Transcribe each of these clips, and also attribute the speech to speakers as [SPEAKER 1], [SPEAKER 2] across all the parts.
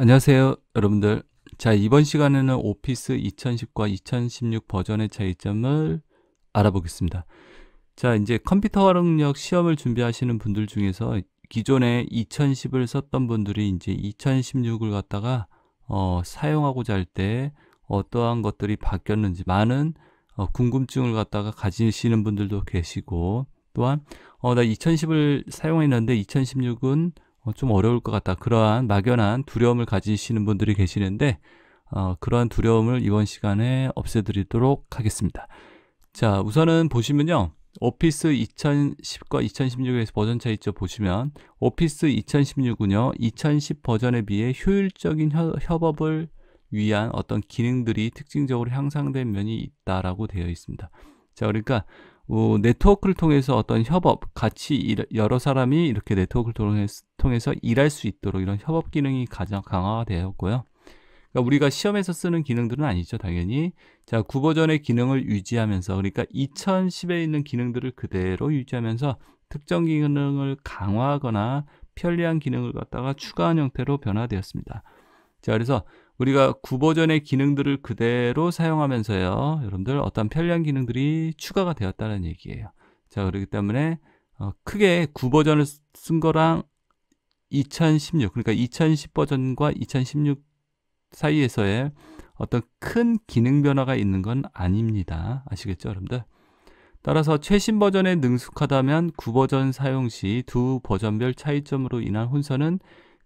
[SPEAKER 1] 안녕하세요 여러분들 자 이번 시간에는 오피스 2010과 2016 버전의 차이점을 알아보겠습니다 자 이제 컴퓨터 활용력 시험을 준비하시는 분들 중에서 기존에 2010을 썼던 분들이 이제 2016을 갖다가 어, 사용하고자 할 때 어떠한 것들이 바뀌었는지 많은 어, 궁금증을 갖다가 가지시는 분들도 계시고 또한 어, 나 2010을 사용했는데 2016은 어, 좀 어려울 것 같다. 그러한 막연한 두려움을 가지시는 분들이 계시는데 어, 그러한 두려움을 이번 시간에 없애드리도록 하겠습니다. 자, 우선은 보시면요. 오피스 2010과 2016에서 버전 차이점 보시면 오피스 2016은요. 2010 버전에 비해 효율적인 협업을 위한 어떤 기능들이 특징적으로 향상된 면이 있다라고 되어 있습니다. 자, 그러니까 어, 네트워크를 통해서 어떤 협업, 같이 일, 여러 사람이 이렇게 네트워크를 통해서, 통해서 일할 수 있도록 이런 협업 기능이 가장 강화되었고요. 그러니까 우리가 시험에서 쓰는 기능들은 아니죠, 당연히. 자, 구버전의 기능을 유지하면서, 그러니까 2010에 있는 기능들을 그대로 유지하면서 특정 기능을 강화하거나 편리한 기능을 갖다가 추가한 형태로 변화되었습니다. 자, 그래서 우리가 구버전의 기능들을 그대로 사용하면서요. 여러분들 어떤 편리한 기능들이 추가가 되었다는 얘기예요. 자, 그렇기 때문에 어, 크게 구버전을쓴 거랑 2016, 그러니까 2010 버전과 2016 사이에서의 어떤 큰 기능 변화가 있는 건 아닙니다. 아시겠죠, 여러분들? 따라서 최신 버전에 능숙하다면 구버전 사용 시 두 버전별 차이점으로 인한 혼선은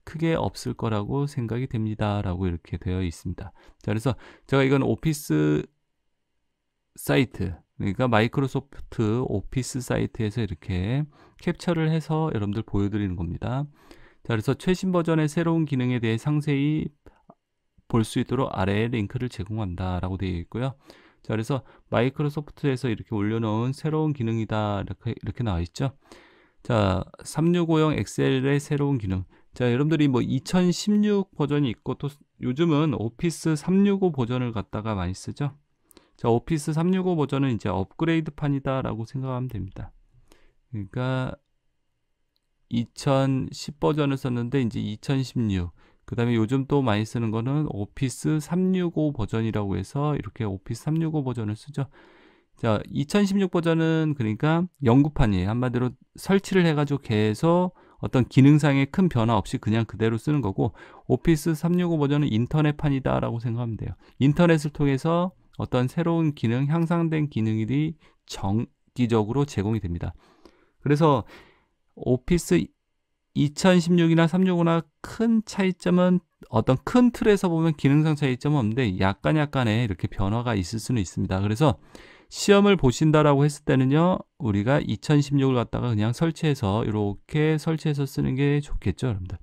[SPEAKER 1] 크게 없을 거라고 생각이 됩니다. 라고 이렇게 되어 있습니다. 자, 그래서 제가 이건 오피스 사이트 그러니까 마이크로소프트 오피스 사이트에서 이렇게 캡처를 해서 여러분들 보여드리는 겁니다. 자, 그래서 최신 버전의 새로운 기능에 대해 상세히 볼 수 있도록 아래에 링크를 제공한다 라고 되어 있고요. 자, 그래서 마이크로소프트에서 이렇게 올려놓은 새로운 기능이다 이렇게, 이렇게 나와 있죠. 자, 3 6 5형 엑셀의 새로운 기능 자, 여러분들이 뭐 2016 버전이 있고 또 요즘은 오피스 365 버전을 갖다가 많이 쓰죠. 자, 오피스 365 버전은 이제 업그레이드판이다라고 생각하면 됩니다. 그러니까 2010 버전을 썼는데 이제 2016. 그다음에 요즘 또 많이 쓰는 거는 오피스 365 버전이라고 해서 이렇게 오피스 365 버전을 쓰죠. 자, 2016 버전은 그러니까 연구판이에요 한마디로 설치를 해가지고 계속 어떤 기능상의 큰 변화 없이 그냥 그대로 쓰는 거고 오피스 365 버전은 인터넷판이다 라고 생각하면 돼요 인터넷을 통해서 어떤 새로운 기능, 향상된 기능이 들 정기적으로 제공이 됩니다 그래서 오피스 2016이나 365나 큰 차이점은 어떤 큰 틀에서 보면 기능상 차이점은 없는데 약간 약간의 이렇게 변화가 있을 수는 있습니다. 그래서 시험을 보신다라고 했을 때는요. 우리가 2016을 갖다가 그냥 설치해서 이렇게 설치해서 쓰는 게 좋겠죠, 여러분들.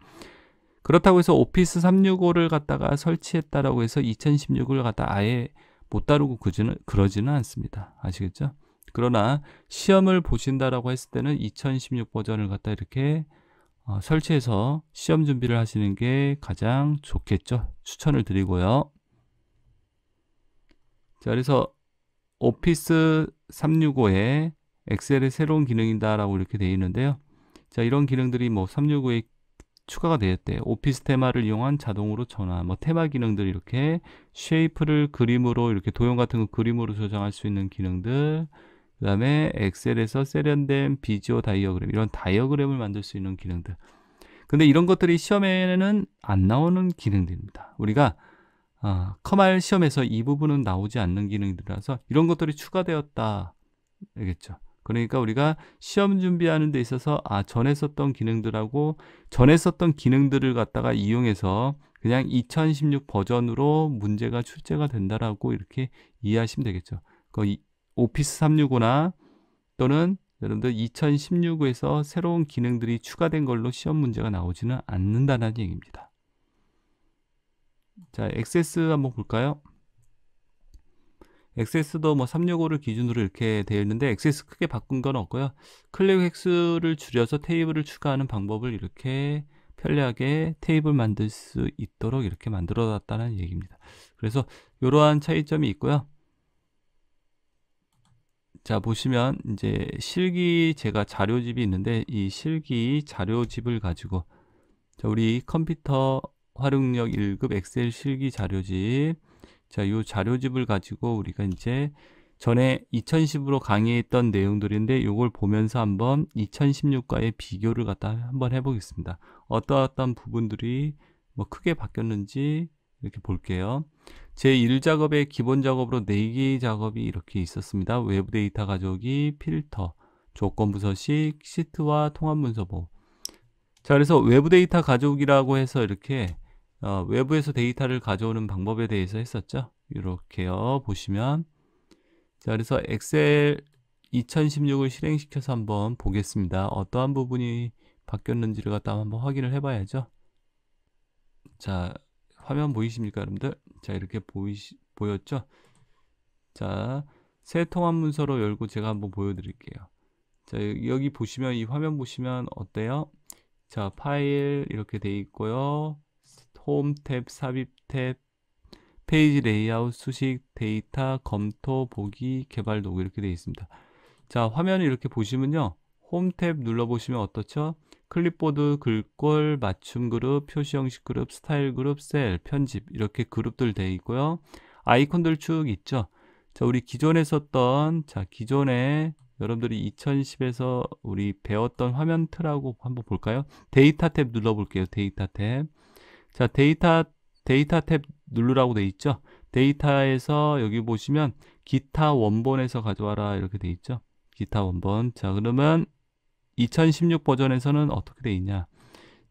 [SPEAKER 1] 그렇다고 해서 오피스 365를 갖다가 설치했다라고 해서 2016을 갖다 아예 못 다루고 그지는, 그러지는 않습니다. 아시겠죠? 그러나 시험을 보신다라고 했을 때는 2016 버전을 갖다 이렇게 어, 설치해서 시험 준비를 하시는 게 가장 좋겠죠. 추천을 드리고요. 자, 그래서 오피스 365에 엑셀의 새로운 기능이다라고 이렇게 되어 있는데요. 자, 이런 기능들이 뭐 365에 추가가 되었대요. 오피스 테마를 이용한 자동으로 전환, 뭐 테마 기능들 이렇게 쉐이프를 그림으로 이렇게 도형 같은 거 그림으로 저장할 수 있는 기능들, 그 다음에 엑셀에서 세련된 비디오 다이어그램 이런 다이어그램을 만들 수 있는 기능들. 근데 이런 것들이 시험에는 안 나오는 기능들입니다. 우리가 아, 커말 시험에서 이 부분은 나오지 않는 기능들이라서 이런 것들이 추가되었다. 알겠죠? 그러니까 우리가 시험 준비하는 데 있어서 아 전에 썼던 기능들하고 전에 썼던 기능들을 갖다가 이용해서 그냥 2016 버전으로 문제가 출제가 된다라고 이렇게 이해하시면 되겠죠. 그 오피스 365나 또는 여러분들 2016에서 새로운 기능들이 추가된 걸로 시험 문제가 나오지는 않는다는 얘기입니다. 자, XS 한번 볼까요? XS도 뭐 365를 기준으로 이렇게 되어 있는데 XS 크게 바꾼 건 없고요. 클릭 획수를 줄여서 테이블을 추가하는 방법을 이렇게 편리하게 테이블 만들 수 있도록 이렇게 만들어 놨다는 얘기입니다. 그래서 이러한 차이점이 있고요. 자 보시면 이제 실기 제가 자료집이 있는데 이 실기 자료집을 가지고 자 우리 컴퓨터 활용력 1급 엑셀 실기 자료집 자, 이 자료집을 가지고 우리가 이제 전에 2010으로 강의했던 내용들인데 요걸 보면서 한번 2016과의 비교를 갖다 한번 해보겠습니다. 어떠어떤 부분들이 뭐 크게 바뀌었는지 이렇게 볼게요. 제 1작업의 기본 작업으로 4개의 작업이 이렇게 있었습니다. 외부 데이터 가져오기, 필터, 조건부 서식, 시트와 통합 문서 보 자, 그래서 외부 데이터 가져오기라고 해서 이렇게 어, 외부에서 데이터를 가져오는 방법에 대해서 했었죠 이렇게요 보시면 자 그래서 엑셀 2016을 실행시켜서 한번 보겠습니다 어떠한 부분이 바뀌었는지를 갖다 한번 확인을 해봐야죠 자 화면 보이십니까 여러분들 자 이렇게 보이시, 보였죠 자 새 통합 문서로 열고 제가 한번 보여드릴게요 자 여기 보시면 이 화면 보시면 어때요 자 파일 이렇게 돼 있고요 홈 탭, 삽입 탭, 페이지 레이아웃, 수식, 데이터, 검토, 보기, 개발 도구 이렇게 되어 있습니다. 자, 화면을 이렇게 보시면요. 홈 탭 눌러보시면 어떻죠? 클립보드, 글꼴, 맞춤 그룹, 표시 형식 그룹, 스타일 그룹, 셀, 편집 이렇게 그룹들 되어 있고요. 아이콘들 쭉 있죠. 자, 우리 기존에 썼던 자, 기존에 여러분들이 2010에서 우리 배웠던 화면 틀하고 한번 볼까요? 데이터 탭 눌러볼게요. 데이터 탭. 자, 데이터, 데이터 탭 누르라고 돼 있죠? 데이터에서 여기 보시면 기타 원본에서 가져와라 이렇게 돼 있죠? 기타 원본. 자, 그러면 2016 버전에서는 어떻게 돼 있냐?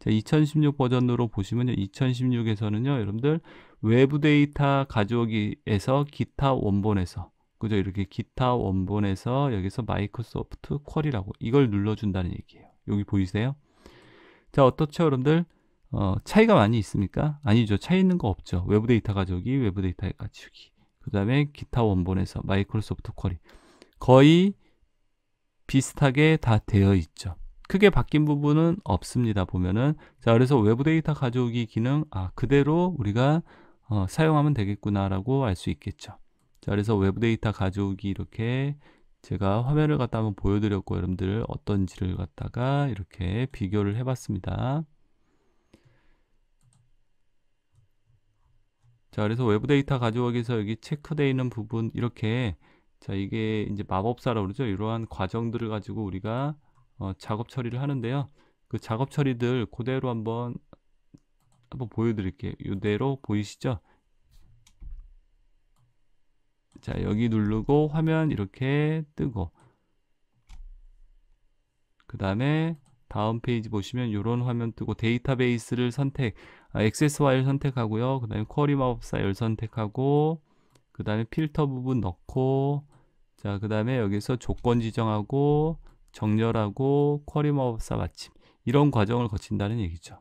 [SPEAKER 1] 자, 2016 버전으로 보시면요. 2016에서는요, 여러분들 외부 데이터 가져오기에서 기타 원본에서 그죠? 이렇게 기타 원본에서 여기서 마이크로소프트 쿼리라고 이걸 눌러준다는 얘기예요. 여기 보이세요? 자, 어떻죠, 여러분들? 어, 차이가 많이 있습니까? 아니죠. 차이 있는 거 없죠. 외부 데이터 가져오기, 외부 데이터의 가지우기. 그 다음에 기타 원본에서 마이크로소프트 쿼리. 거의 비슷하게 다 되어 있죠. 크게 바뀐 부분은 없습니다. 보면은. 자, 그래서 외부 데이터 가져오기 기능, 아, 그대로 우리가 어, 사용하면 되겠구나라고 알 수 있겠죠. 자, 그래서 외부 데이터 가져오기 이렇게 제가 화면을 갖다 한번 보여드렸고 여러분들 어떤지를 갖다가 이렇게 비교를 해봤습니다. 자, 그래서 외부 데이터 가져오기에서 여기 체크돼 있는 부분 이렇게 자, 이게 이제 마법사라고 그러죠. 이러한 과정들을 가지고 우리가 어, 작업 처리를 하는데요. 그 작업 처리들 그대로 한번 한번 보여드릴게요. 이대로 보이시죠? 자, 여기 누르고 화면 이렇게 뜨고 그 다음에 다음 페이지 보시면 이런 화면 뜨고 데이터베이스를 선택 x s y 일 선택하고요. 그 다음에 쿼리 마법사 열 선택하고 그 다음에 필터 부분 넣고 자그 다음에 여기서 조건 지정하고 정렬하고 쿼리 마법사 마침 이런 과정을 거친다는 얘기죠.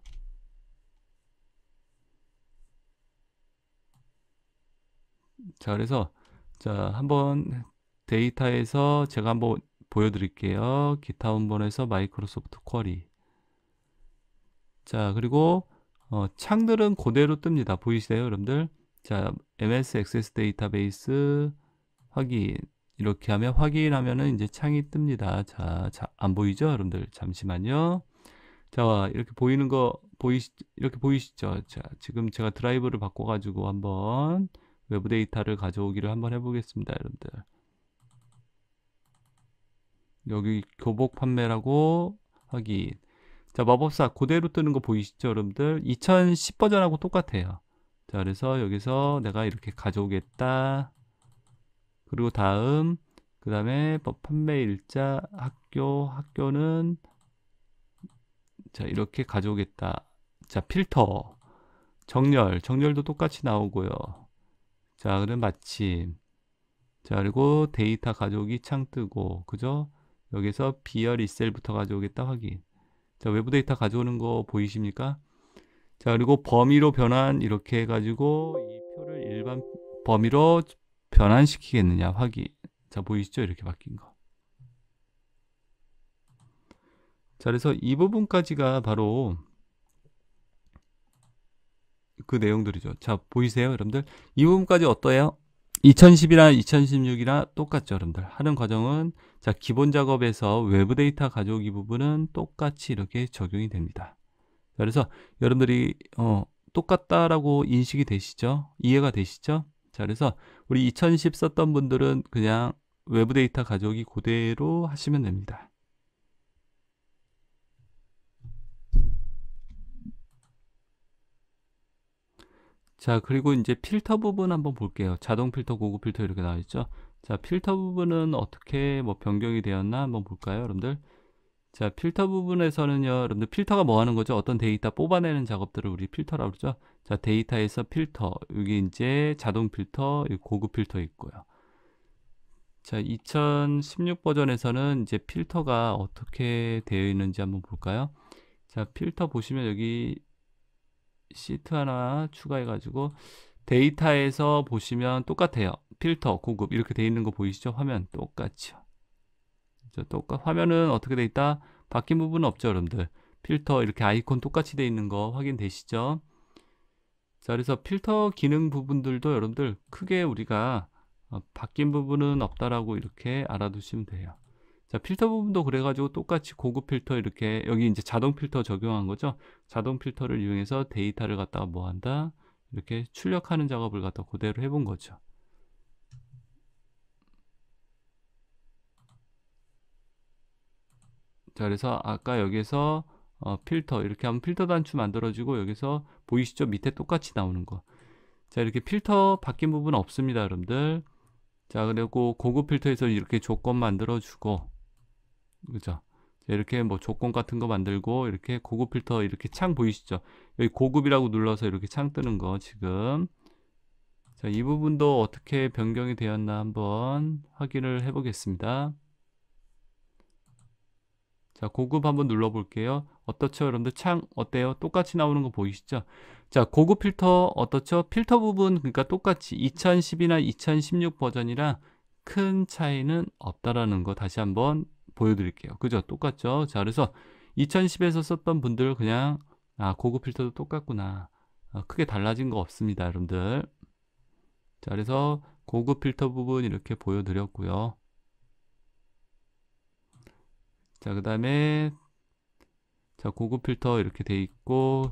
[SPEAKER 1] 자 그래서 자 한번 데이터에서 제가 한번 보여드릴게요. 기타 원본에서 마이크로소프트 쿼리 자 그리고 어, 창들은 그대로 뜹니다. 보이시나요, 여러분들? 자, MS 액 s 스 데이터베이스 확인 이렇게 하면 확인하면은 이제 창이 뜹니다. 자, 자, 안 보이죠, 여러분들? 잠시만요. 자, 이렇게 보이는 거 보이 시 이렇게 보이시죠? 자, 지금 제가 드라이브를 바꿔 가지고 한번 외부 데이터를 가져오기를 한번 해 보겠습니다, 여러분들. 여기 교복 판매라고 확인 자, 마법사 그대로 뜨는 거 보이시죠, 여러분들? 2010 버전하고 똑같아요. 자, 그래서 여기서 내가 이렇게 가져오겠다. 그리고 다음, 그 다음에 판매 일자, 학교, 학교는 자, 이렇게 가져오겠다. 자, 필터, 정렬, 정렬도 똑같이 나오고요. 자, 그럼 마침. 자, 그리고 데이터 가져오기 창 뜨고, 그죠? 여기서 비열 이셀부터 가져오겠다 확인. 자, 외부 데이터 가져오는 거 보이십니까? 자, 그리고 범위로 변환 이렇게 해가지고 이 표를 일반 범위로 변환시키겠느냐 확인. 자, 보이시죠? 이렇게 바뀐 거. 자, 그래서 이 부분까지가 바로 그 내용들이죠. 자, 보이세요, 여러분들? 이 부분까지 어떠해요? 2 0 1 0이나2 0 1 6이나 똑같죠 여러분들 하는 과정은 자 기본 작업에서 외부 데이터 가져오기 부분은 똑같이 이렇게 적용이 됩니다 그래서 여러분들이 어, 똑같다라고 인식이 되시죠 이해가 되시죠 자 그래서 우리 2010 썼던 분들은 그냥 외부 데이터 가져오기 그대로 하시면 됩니다 자 그리고 이제 필터 부분 한번 볼게요 자동 필터 고급 필터 이렇게 나와 있죠 자 필터 부분은 어떻게 뭐 변경이 되었나 한번 볼까요 여러분들 자 필터 부분에서는요 여러분들 필터가 뭐 하는 거죠 어떤 데이터 뽑아내는 작업들을 우리 필터라고 그러죠 자 데이터에서 필터 여기 이제 자동 필터 고급 필터 있고요 자 2016 버전에서는 이제 필터가 어떻게 되어 있는지 한번 볼까요 자 필터 보시면 여기 시트 하나 추가해가지고 데이터에서 보시면 똑같아요. 필터, 고급 이렇게 돼 있는 거 보이시죠? 화면 똑같죠. 똑같 화면은 어떻게 돼 있다? 바뀐 부분은 없죠, 여러분들. 필터 이렇게 아이콘 똑같이 돼 있는 거 확인되시죠? 자, 그래서 필터 기능 부분들도 여러분들 크게 우리가 어, 바뀐 부분은 없다라고 이렇게 알아두시면 돼요. 자, 필터 부분도 그래가지고 똑같이 고급 필터 이렇게 여기 이제 자동 필터 적용한 거죠. 자동 필터를 이용해서 데이터를 갖다가 뭐 한다? 이렇게 출력하는 작업을 갖다 그대로 해본 거죠. 자, 그래서 아까 여기에서 어, 필터 이렇게 하면 필터 단추 만들어지고 여기서 보이시죠? 밑에 똑같이 나오는 거. 자, 이렇게 필터 바뀐 부분 없습니다, 여러분들. 자, 그리고 고급 필터에서 이렇게 조건 만들어주고 그죠? 이렇게 뭐 조건 같은 거 만들고 이렇게 고급 필터 이렇게 창 보이시죠? 여기 고급이라고 눌러서 이렇게 창 뜨는 거 지금 자, 이 부분도 어떻게 변경이 되었나 한번 확인을 해 보겠습니다. 자, 고급 한번 눌러 볼게요. 어떻죠? 여러분들 창 어때요? 똑같이 나오는 거 보이시죠? 자, 고급 필터 어떻죠? 필터 부분 그러니까 똑같이 2010이나 2016 버전이랑 큰 차이는 없다라는 거 다시 한번 보여드릴게요. 그죠? 똑같죠? 자, 그래서 2010에서 썼던 분들 그냥 아, 고급 필터도 똑같구나. 아, 크게 달라진 거 없습니다, 여러분들. 자, 그래서 고급 필터 부분 이렇게 보여드렸고요. 자, 그 다음에 자, 고급 필터 이렇게 돼 있고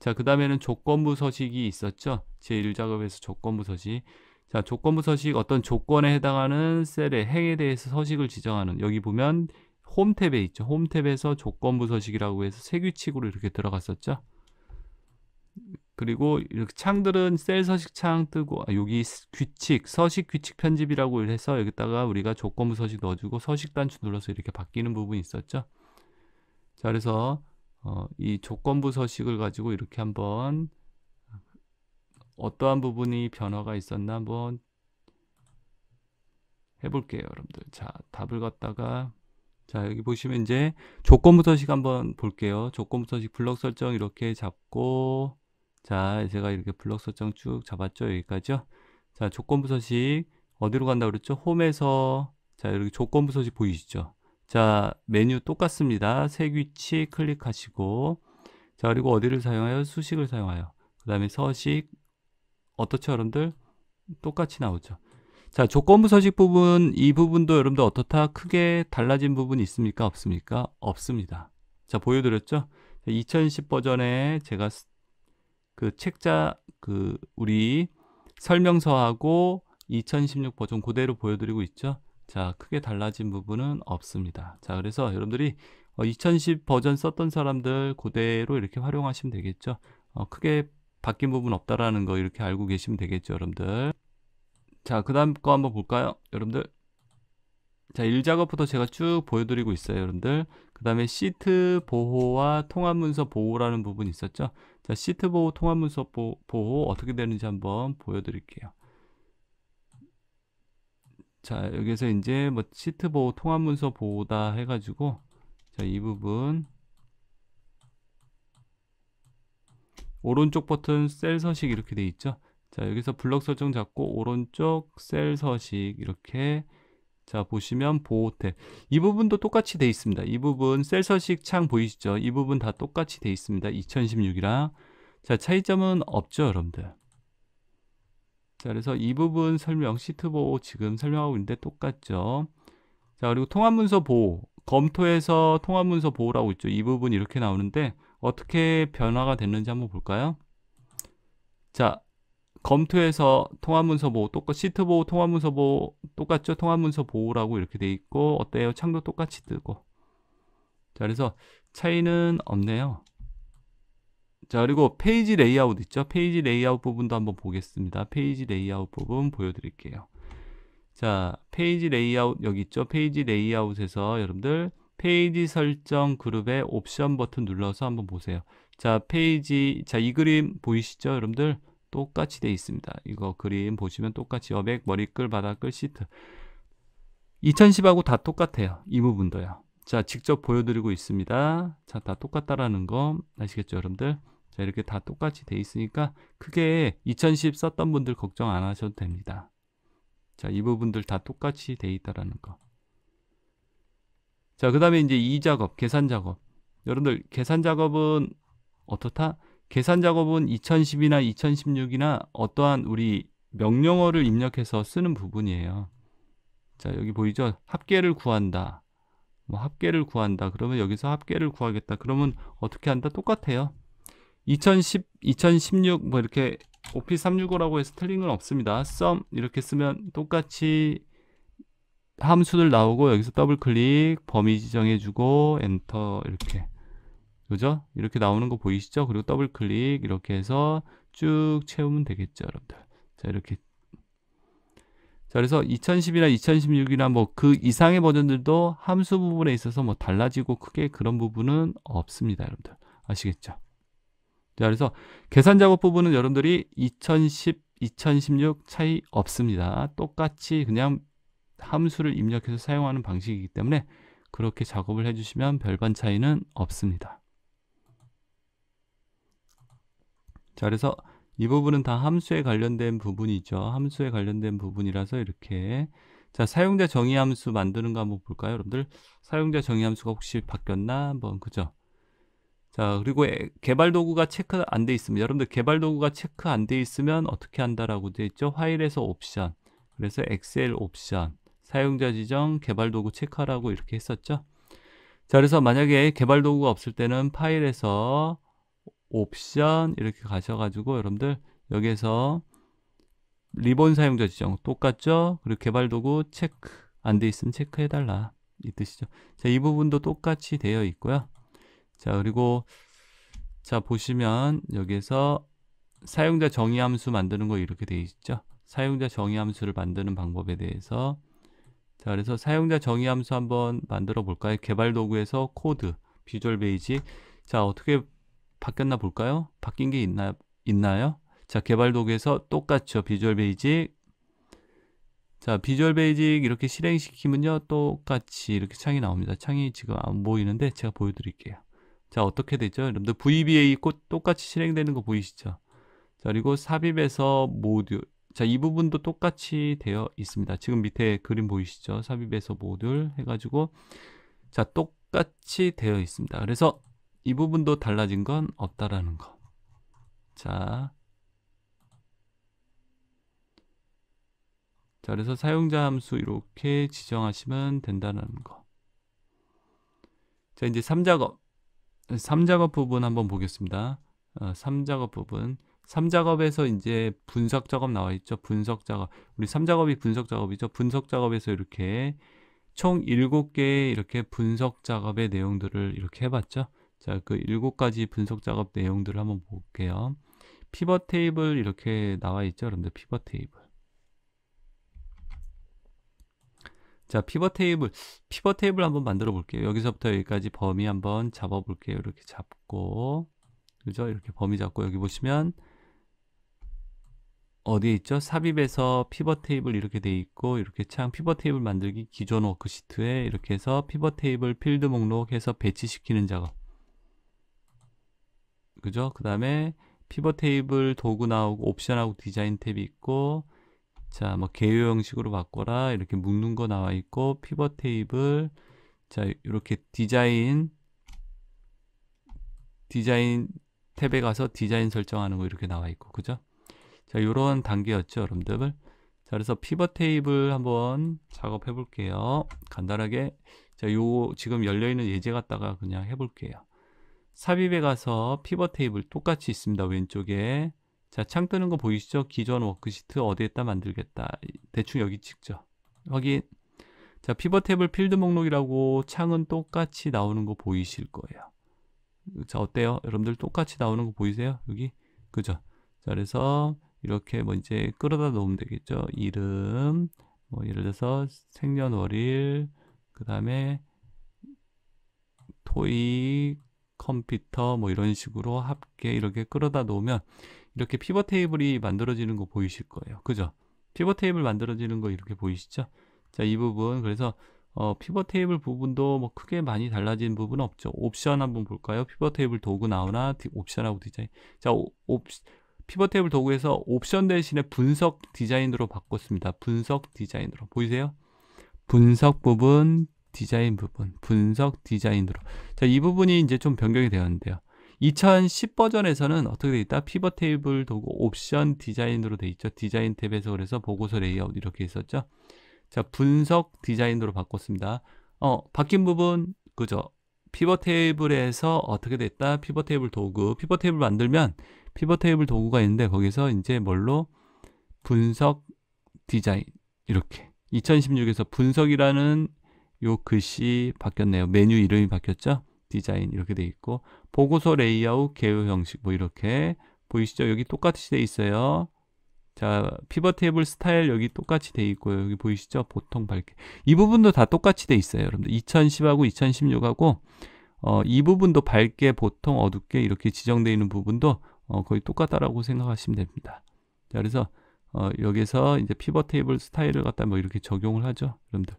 [SPEAKER 1] 자, 그 다음에는 조건부 서식이 있었죠? 제1작업에서 조건부 서식 자, 조건부 서식 어떤 조건에 해당하는 셀의 행에 대해서 서식을 지정하는 여기 보면 홈 탭에 있죠. 홈 탭에서 조건부 서식이라고 해서 세 규칙으로 이렇게 들어갔었죠. 그리고 이렇게 창들은 셀 서식 창 뜨고 아, 여기 규칙 서식 규칙 편집이라고 해서 여기다가 우리가 조건부 서식 넣어주고 서식 단추 눌러서 이렇게 바뀌는 부분이 있었죠. 자, 그래서 어, 이 조건부 서식을 가지고 이렇게 한번 어떠한 부분이 변화가 있었나 한번 해볼게요 여러분들 자 답을 갖다가 자 여기 보시면 이제 조건부터식 한번 볼게요 조건부터식 블록 설정 이렇게 잡고 자 제가 이렇게 블록 설정 쭉 잡았죠 여기까지요 자 조건부서식 어디로 간다 고 그랬죠 홈에서 자 여기 조건부서식 보이시죠 자 메뉴 똑같습니다 색위치 클릭하시고 자 그리고 어디를 사용하여 수식을 사용하여 그 다음에 서식 어떻죠 여러분들? 똑같이 나오죠. 자 조건부 서식 부분 이 부분도 여러분들 어떻다 크게 달라진 부분이 있습니까 없습니까 없습니다 자 보여드렸죠 2010 버전에 제가 그 책자 그 우리 설명서하고 2016 버전 그대로 보여드리고 있죠 자 크게 달라진 부분은 없습니다 자 그래서 여러분들이 2010 어, 버전 썼던 사람들 그대로 이렇게 활용하시면 되겠죠 어, 크게 바뀐 부분 없다라는 거 이렇게 알고 계시면 되겠죠, 여러분들. 자, 그 다음 거 한번 볼까요, 여러분들? 자, 1 작업부터 제가 쭉 보여드리고 있어요, 여러분들. 그 다음에 시트 보호와 통합문서 보호라는 부분 있었죠? 자, 시트 보호, 통합문서 보, 보호 어떻게 되는지 한번 보여드릴게요. 자, 여기서 이제 뭐 시트 보호, 통합문서 보호다 해가지고 자, 이 부분 오른쪽 버튼 셀 서식 이렇게 돼 있죠. 자, 여기서 블럭 설정 잡고 오른쪽 셀 서식 이렇게 자, 보시면 보호 탭. 이 부분도 똑같이 돼 있습니다. 이 부분 셀 서식 창 보이시죠? 이 부분 다 똑같이 돼 있습니다. 2016이랑. 자, 차이점은 없죠, 여러분들. 자, 그래서 이 부분 설명 시트 보호 지금 설명하고 있는데 똑같죠. 자, 그리고 통합문서 보호. 검토해서 통합문서 보호라고 있죠. 이 부분 이렇게 나오는데 어떻게 변화가 됐는지 한번 볼까요? 자, 검토에서 통합문서 보호 똑같 시트 보호 통합문서 보호 똑같죠? 통합문서 보호라고 이렇게 돼 있고 어때요? 창도 똑같이 뜨고. 자, 그래서 차이는 없네요. 자, 그리고 페이지 레이아웃 있죠? 페이지 레이아웃 부분도 한번 보겠습니다. 페이지 레이아웃 부분 보여드릴게요. 자, 페이지 레이아웃 여기 있죠? 페이지 레이아웃에서 여러분들 페이지 설정 그룹의 옵션 버튼 눌러서 한번 보세요. 자, 페이지, 자, 이 그림 보이시죠? 여러분들 똑같이 되어 있습니다. 이거 그림 보시면 똑같이 여백, 머리끌, 바닥끌, 시트. 2010하고 다 똑같아요. 이 부분도요. 자, 직접 보여드리고 있습니다. 자, 다 똑같다라는 거 아시겠죠, 여러분들? 자, 이렇게 다 똑같이 돼 있으니까 크게 2010 썼던 분들 걱정 안 하셔도 됩니다. 자, 이 부분들 다 똑같이 돼 있다라는 거. 자, 그 다음에 이제 이 작업, 계산 작업. 여러분들, 계산 작업은 어떻다? 계산 작업은 2010이나 2016이나 어떠한 우리 명령어를 입력해서 쓰는 부분이에요. 자, 여기 보이죠? 합계를 구한다. 뭐 합계를 구한다. 그러면 여기서 합계를 구하겠다. 그러면 어떻게 한다? 똑같아요. 2010, 2016 뭐 이렇게 오피스 365라고 해서 틀린 건 없습니다. 썸 이렇게 쓰면 똑같이 함수들 나오고 여기서 더블 클릭 범위 지정해 주고 엔터 이렇게 그죠? 이렇게 나오는 거 보이시죠? 그리고 더블 클릭 이렇게 해서 쭉 채우면 되겠죠, 여러분들. 자, 이렇게 자, 그래서 2010이나 2016이나 뭐 그 이상의 버전들도 함수 부분에 있어서 뭐 달라지고 크게 그런 부분은 없습니다, 여러분들. 아시겠죠? 자, 그래서 계산 작업 부분은 여러분들이 2010, 2016 차이 없습니다. 똑같이 그냥 함수를 입력해서 사용하는 방식이기 때문에 그렇게 작업을 해주시면 별반 차이는 없습니다. 자, 그래서 이 부분은 다 함수에 관련된 부분이죠. 함수에 관련된 부분이라서 이렇게 자 사용자 정의 함수 만드는 거 한번 볼까요, 여러분들? 사용자 정의 함수가 혹시 바뀌었나 한번 그죠? 자 그리고 개발 도구가 체크 안 돼 있습니다. 여러분들 개발 도구가 체크 안 돼 있으면 어떻게 한다라고 돼 있죠? 파일에서 옵션 그래서 엑셀 옵션 사용자 지정, 개발 도구 체크하라고 이렇게 했었죠. 자, 그래서 만약에 개발 도구가 없을 때는 파일에서 옵션 이렇게 가셔가지고 여러분들 여기에서 리본 사용자 지정 똑같죠? 그리고 개발 도구 체크 안 돼 있으면 체크해달라 이 뜻이죠. 자, 이 부분도 똑같이 되어 있고요. 자, 그리고 자 보시면 여기에서 사용자 정의 함수 만드는 거 이렇게 되어 있죠. 사용자 정의 함수를 만드는 방법에 대해서 자, 그래서 사용자 정의 함수 한번 만들어 볼까요? 개발 도구에서 코드, 비주얼 베이직. 자, 어떻게 바뀌었나 볼까요? 바뀐 게 있나, 있나요? 자, 개발 도구에서 똑같죠. 비주얼 베이직. 자, 비주얼 베이직 이렇게 실행시키면요. 똑같이 이렇게 창이 나옵니다. 창이 지금 안 보이는데 제가 보여드릴게요. 자, 어떻게 되죠? 여러분들 VBA 있 똑같이 실행되는 거 보이시죠? 자, 그리고 삽입에서 모듈, 자, 이 부분도 똑같이 되어 있습니다. 지금 밑에 그림 보이시죠? 삽입에서 모듈 해가지고 자, 똑같이 되어 있습니다. 그래서 이 부분도 달라진 건 없다라는 거. 자, 자 그래서 사용자 함수 이렇게 지정하시면 된다는 거. 자, 이제 3작업. 3작업 부분 한번 보겠습니다. 어, 3작업 부분. 3작업에서 이제 분석 작업 나와 있죠. 분석 작업. 우리 3작업이 분석 작업이죠. 분석 작업에서 이렇게 총 7개의 이렇게 분석 작업의 내용들을 이렇게 해봤죠. 자, 그 7가지 분석 작업 내용들을 한번 볼게요. 피벗 테이블 이렇게 나와 있죠. 여러분들 피벗 테이블. 자, 피벗 테이블. 피벗 테이블 한번 만들어 볼게요. 여기서부터 여기까지 범위 한번 잡아 볼게요. 이렇게 잡고 그죠? 이렇게 범위 잡고 여기 보시면 어디 있죠? 삽입에서 피벗 테이블 이렇게 돼 있고 이렇게 창 피벗 테이블 만들기 기존 워크시트에 이렇게 해서 피벗 테이블 필드 목록 해서 배치시키는 작업 그죠? 그 다음에 피벗 테이블 도구 나오고 옵션하고 디자인 탭이 있고 자뭐 개요 형식으로 바꿔라 이렇게 묶는 거 나와 있고 피벗 테이블 자 이렇게 디자인 디자인 탭에 가서 디자인 설정하는 거 이렇게 나와 있고 그죠? 자, 요런 단계였죠, 여러분들. 자, 그래서 피벗 테이블 한번 작업해 볼게요. 간단하게. 자, 요 지금 열려 있는 예제 갖다가 그냥 해 볼게요. 삽입에 가서 피벗 테이블 똑같이 있습니다. 왼쪽에. 자, 창 뜨는 거 보이시죠? 기존 워크시트 어디에다 만들겠다. 대충 여기 찍죠. 확인. 자, 피벗 테이블 필드 목록이라고 창은 똑같이 나오는 거 보이실 거예요. 자, 어때요? 여러분들 똑같이 나오는 거 보이세요? 여기. 그죠? 자, 그래서 이렇게 뭐 이제 끌어다 놓으면 되겠죠. 이름, 뭐 예를 들어서 생년월일, 그 다음에 토익, 컴퓨터 뭐 이런 식으로 합계 이렇게 끌어다 놓으면 이렇게 피벗 테이블이 만들어지는 거 보이실 거예요. 그죠? 피벗 테이블 만들어지는 거 이렇게 보이시죠? 자, 이 부분 그래서 어, 피벗 테이블 부분도 뭐 크게 많이 달라진 부분은 없죠. 옵션 한번 볼까요? 피벗 테이블 도구 나오나 옵션하고 디자인. 자, 옵션 피벗 테이블 도구에서 옵션 대신에 분석 디자인으로 바꿨습니다. 분석 디자인으로 보이세요? 분석 부분, 디자인 부분, 분석 디자인으로 자, 이 부분이 이제 좀 변경이 되었는데요. 2010 버전에서는 어떻게 돼 있다? 피벗 테이블 도구 옵션 디자인으로 돼 있죠. 디자인 탭에서 그래서 보고서 레이아웃 이렇게 있었죠. 자, 분석 디자인으로 바꿨습니다. 어, 바뀐 부분 그죠? 피벗 테이블에서 어떻게 됐다? 피벗 테이블 도구. 피벗 테이블 만들면 피벗 테이블 도구가 있는데 거기서 이제 뭘로 분석 디자인 이렇게 2016에서 분석이라는 요 글씨 바뀌었네요. 메뉴 이름이 바뀌었죠? 디자인 이렇게 돼 있고 보고서 레이아웃 개요 형식 뭐 이렇게 보이시죠? 여기 똑같이 돼 있어요. 자, 피벗 테이블 스타일 여기 똑같이 돼 있고요. 여기 보이시죠? 보통 밝게. 이 부분도 다 똑같이 돼 있어요. 여러분들 2010하고 2016하고 어, 이 부분도 밝게 보통 어둡게 이렇게 지정되어 있는 부분도 어, 거의 똑같다라고 생각하시면 됩니다. 자, 그래서 어, 여기서 이제 피벗 테이블 스타일을 갖다 뭐 이렇게 적용을 하죠. 여러분들.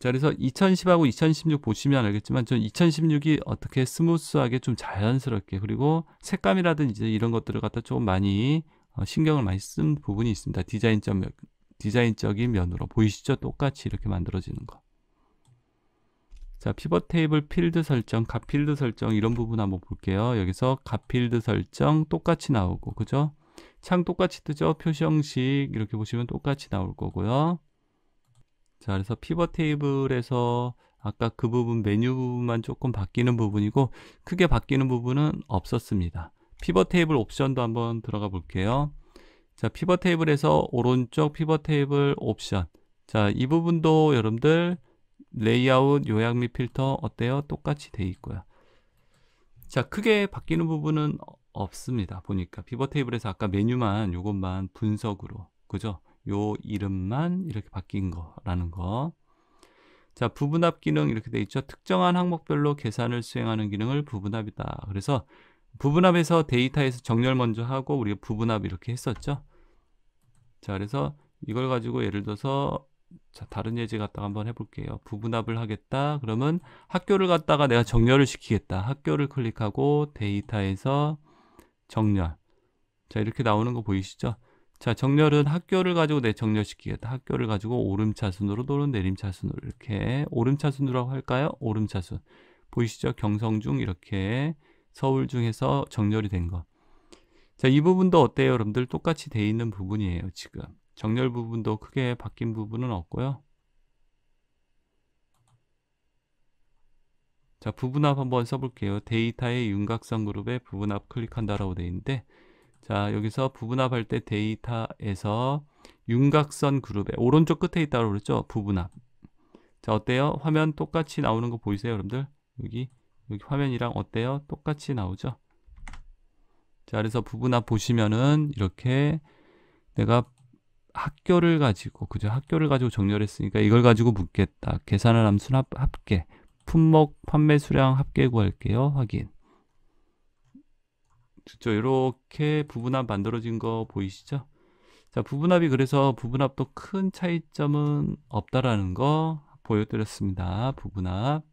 [SPEAKER 1] 자, 그래서 2010하고 2016 보시면 알겠지만 전 2016이 어떻게 스무스하게 좀 자연스럽게 그리고 색감이라든지 이런 것들을 갖다 조금 많이 어, 신경을 많이 쓴 부분이 있습니다. 디자인적 디자인적인 면으로 보이시죠? 똑같이 이렇게 만들어지는 거. 자, 피벗 테이블 필드 설정, 갓 필드 설정 이런 부분 한번 볼게요. 여기서 갓 필드 설정 똑같이 나오고 그죠? 창 똑같이 뜨죠? 표시 형식 이렇게 보시면 똑같이 나올 거고요. 자, 그래서 피벗 테이블에서 아까 그 부분 메뉴 부분만 조금 바뀌는 부분이고 크게 바뀌는 부분은 없었습니다. 피벗 테이블 옵션도 한번 들어가 볼게요. 자, 피벗 테이블에서 오른쪽 피벗 테이블 옵션. 자, 이 부분도 여러분들 레이아웃 요약 및 필터 어때요? 똑같이 돼 있고요. 자, 크게 바뀌는 부분은 없습니다. 보니까 피벗 테이블에서 아까 메뉴만 요것만 분석으로 그죠? 요 이름만 이렇게 바뀐 거라는 거. 자, 부분합 기능 이렇게 돼 있죠. 특정한 항목별로 계산을 수행하는 기능을 부분합이다. 그래서 부분합에서 데이터에서 정렬 먼저 하고 우리가 부분합 이렇게 했었죠. 자, 그래서 이걸 가지고 예를 들어서 자, 다른 예제 갖다가 한번 해볼게요. 부분합을 하겠다. 그러면 학교를 갖다가 내가 정렬을 시키겠다. 학교를 클릭하고 데이터에서 정렬. 자, 이렇게 나오는 거 보이시죠? 자, 정렬은 학교를 가지고 내정렬시키겠다. 학교를 가지고 오름차순으로 또는 내림차순으로 이렇게 오름차순이라고 할까요? 오름차순. 보이시죠? 경성중 이렇게 서울 중에서 정렬이 된 거. 자, 이 부분도 어때요? 여러분들 똑같이 돼 있는 부분이에요, 지금. 정렬 부분도 크게 바뀐 부분은 없고요. 자, 부분합 한번 써볼게요. 데이터의 윤곽선 그룹에 부분합 클릭한다라고 돼 있는데 자, 여기서 부분합할 때 데이터에서 윤곽선 그룹의 오른쪽 끝에 있다고 그랬죠? 부분합. 자, 어때요? 화면 똑같이 나오는 거 보이세요, 여러분들? 여기 여기 화면이랑 어때요? 똑같이 나오죠? 자, 그래서 부분합 보시면은 이렇게 내가 학교를 가지고 그죠 학교를 가지고 정렬했으니까 이걸 가지고 묻겠다계산을 함수는 합계 품목 판매 수량 합계 구할게요 확인 그렇죠. 이렇게 부분합 만들어진 거 보이시죠? 자, 부분합이 그래서 부분합도 큰 차이점은 없다라는 거 보여드렸습니다. 부분합.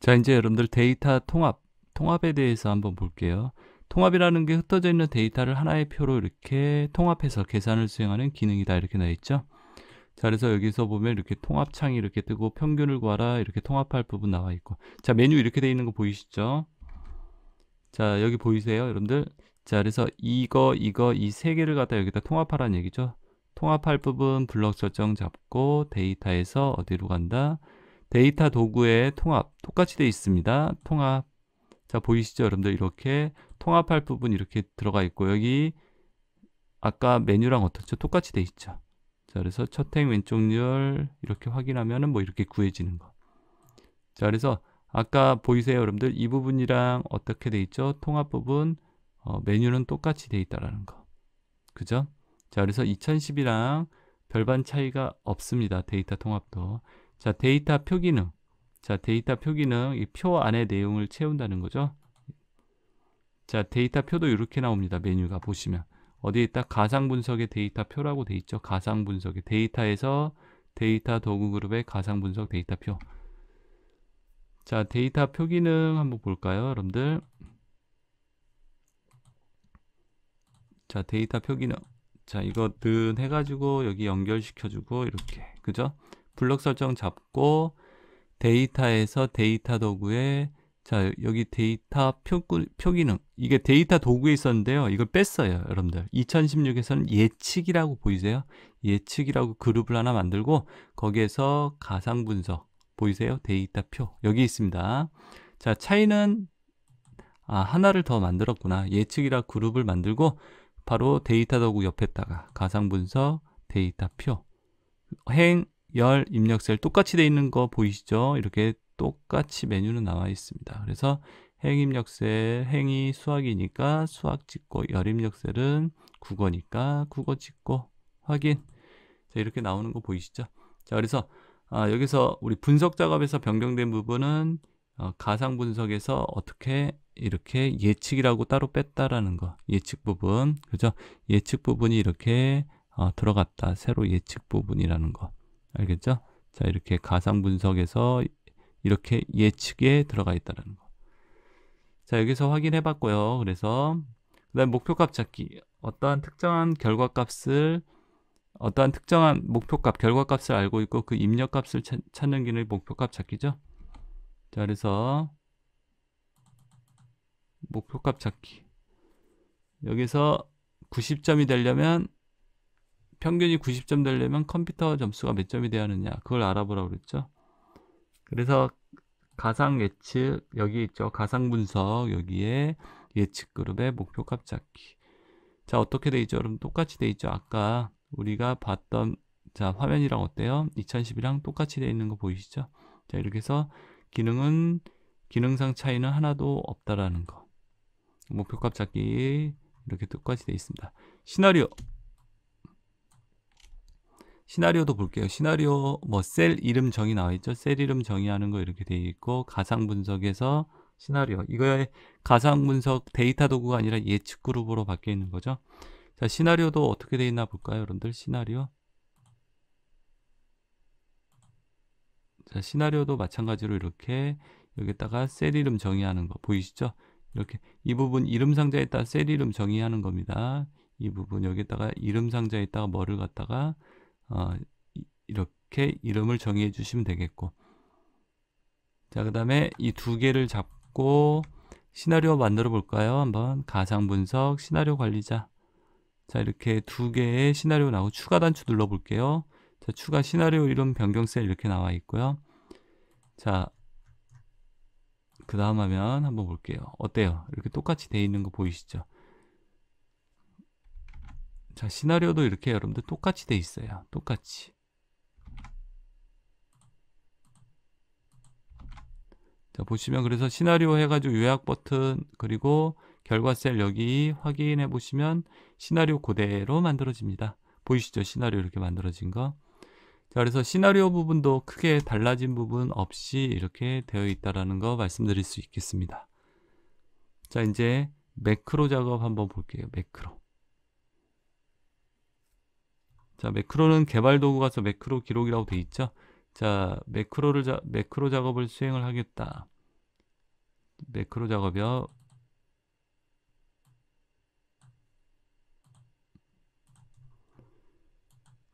[SPEAKER 1] 자, 이제 여러분들 데이터 통합, 통합에 대해서 한번 볼게요. 통합이라는 게 흩어져 있는 데이터를 하나의 표로 이렇게 통합해서 계산을 수행하는 기능이다 이렇게 나와 있죠. 자, 그래서 여기서 보면 이렇게 통합 창이 이렇게 뜨고 평균을 구하라 이렇게 통합할 부분 나와 있고 자, 메뉴 이렇게 되어 있는 거 보이시죠? 자, 여기 보이세요, 여러분들? 자, 그래서 이거, 이거, 이 세 개를 갖다 여기다 통합하라는 얘기죠. 통합할 부분 블럭 설정 잡고 데이터에서 어디로 간다? 데이터 도구에 통합, 똑같이 돼 있습니다. 통합. 자, 보이시죠, 여러분들? 이렇게 통합할 부분 이렇게 들어가 있고 여기 아까 메뉴랑 어떻죠? 똑같이 돼 있죠. 자, 그래서 첫 행 왼쪽 열 이렇게 확인하면은 뭐 이렇게 구해지는 거. 자, 그래서 아까 보이세요 여러분들 이 부분이랑 어떻게 돼 있죠? 통합 부분 어, 메뉴는 똑같이 돼 있다라는 거 그죠? 자 그래서 2010이랑 별반 차이가 없습니다 데이터 통합도 자 데이터 표 기능 자 데이터 표 기능 이 표 안에 내용을 채운다는 거죠 자 데이터 표도 이렇게 나옵니다 메뉴가 보시면 어디에 있다 가상 분석의 데이터 표라고 돼 있죠 가상 분석의 데이터에서 데이터 도구 그룹의 가상 분석 데이터 표 자, 데이터 표 기능 한번 볼까요, 여러분들? 자, 데이터 표 기능. 자, 이거든 해가지고 여기 연결시켜주고 이렇게, 그죠? 블록 설정 잡고 데이터에서 데이터 도구에 자 여기 데이터 표, 표 기능 이게 데이터 도구에 있었는데요 이걸 뺐어요 여러분들 2016에서는 예측이라고 보이세요 예측이라고 그룹을 하나 만들고 거기에서 가상 분석 보이세요? 데이터표 여기 있습니다 자 차이는 아 하나를 더 만들었구나 예측이라 그룹을 만들고 바로 데이터 도구 옆에다가 가상분석 데이터표 행, 열, 입력 셀 똑같이 돼 있는 거 보이시죠? 이렇게 똑같이 메뉴는 나와 있습니다 그래서 행 입력 셀 행이 수학이니까 수학 찍고 열 입력 셀은 국어니까 국어 찍고 확인 자 이렇게 나오는 거 보이시죠? 자 그래서 아, 여기서 우리 분석 작업에서 변경된 부분은 어, 가상 분석에서 어떻게 이렇게 예측이라고 따로 뺐다라는 거 예측 부분 그죠 예측 부분이 이렇게 어, 들어갔다 새로 예측 부분이라는 거 알겠죠 자 이렇게 가상 분석에서 이렇게 예측에 들어가 있다라는 거자 여기서 확인해 봤고요 그래서 그 다음 목표값 찾기 어떠한 특정한 결과값을 어떠한 특정한 목표값, 결과값을 알고 있고 그 입력값을 찾는 기능이 목표값 찾기죠. 자, 그래서 목표값 찾기. 여기서 90점이 되려면 평균이 90점 되려면 컴퓨터 점수가 몇 점이 돼야 하느냐 그걸 알아보라고 그랬죠. 그래서 가상 예측 여기 있죠. 가상 분석 여기에 예측 그룹의 목표값 찾기. 자 어떻게 돼 있죠? 여러분 똑같이 돼 있죠. 아까 우리가 봤던 자 화면이랑 어때요? 2010이랑 똑같이 되어 있는 거 보이시죠? 자 이렇게 해서 기능은 기능상 차이는 하나도 없다라는 거 목표값 찾기 이렇게 똑같이 되어 있습니다 시나리오 시나리오도 볼게요 시나리오 뭐 셀 이름 정의 나와 있죠 셀 이름 정의하는 거 이렇게 되어 있고 가상 분석에서 시나리오 이거의 가상 분석 데이터 도구가 아니라 예측 그룹으로 바뀌어 있는 거죠 자 시나리오도 어떻게 돼 있나 볼까요 여러분들 시나리오 자 시나리오도 마찬가지로 이렇게 여기다가 셀 이름 정의하는 거 보이시죠 이렇게 이 부분 이름 상자에다 셀 이름 정의하는 겁니다 이 부분 여기다가 이름 상자에다가 뭐를 갖다가 어, 이렇게 이름을 정의해 주시면 되겠고 자그 다음에 이 두 개를 잡고 시나리오 만들어 볼까요 한번 가상 분석 시나리오 관리자 자 이렇게 두 개의 시나리오 나오고 추가 단추 눌러볼게요 자 추가 시나리오 이름 변경 셀 이렇게 나와 있고요 자 그 다음 화면 한번 볼게요 어때요 이렇게 똑같이 돼 있는 거 보이시죠 자 시나리오도 이렇게 여러분들 똑같이 돼 있어요 똑같이 자 보시면 그래서 시나리오 해가지고 요약 버튼 그리고 결과 셀 여기 확인해 보시면 시나리오 그대로 만들어집니다. 보이시죠? 시나리오 이렇게 만들어진 거. 자, 그래서 시나리오 부분도 크게 달라진 부분 없이 이렇게 되어 있다라는 거 말씀드릴 수 있겠습니다. 자, 이제 매크로 작업 한번 볼게요. 매크로. 자, 매크로는 개발 도구 가서 매크로 기록이라고 돼 있죠. 자, 매크로를 자, 매크로 작업을 수행을 하겠다. 매크로 작업이요.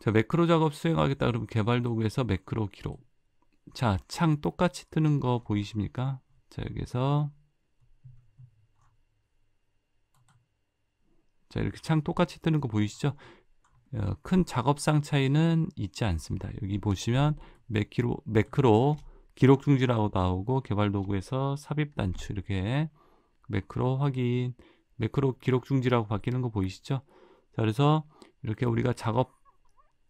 [SPEAKER 1] 자, 매크로 작업 수행하겠다 그러면 개발 도구에서 매크로 기록. 자, 창 똑같이 뜨는 거 보이십니까? 자, 여기서 자, 이렇게 창 똑같이 뜨는 거 보이시죠? 어, 큰 작업상 차이는 있지 않습니다. 여기 보시면 매키로, 매크로 기록 중지라고 나오고 개발 도구에서 삽입 단추 이렇게 매크로 확인 매크로 기록 중지라고 바뀌는 거 보이시죠? 자, 그래서 이렇게 우리가 작업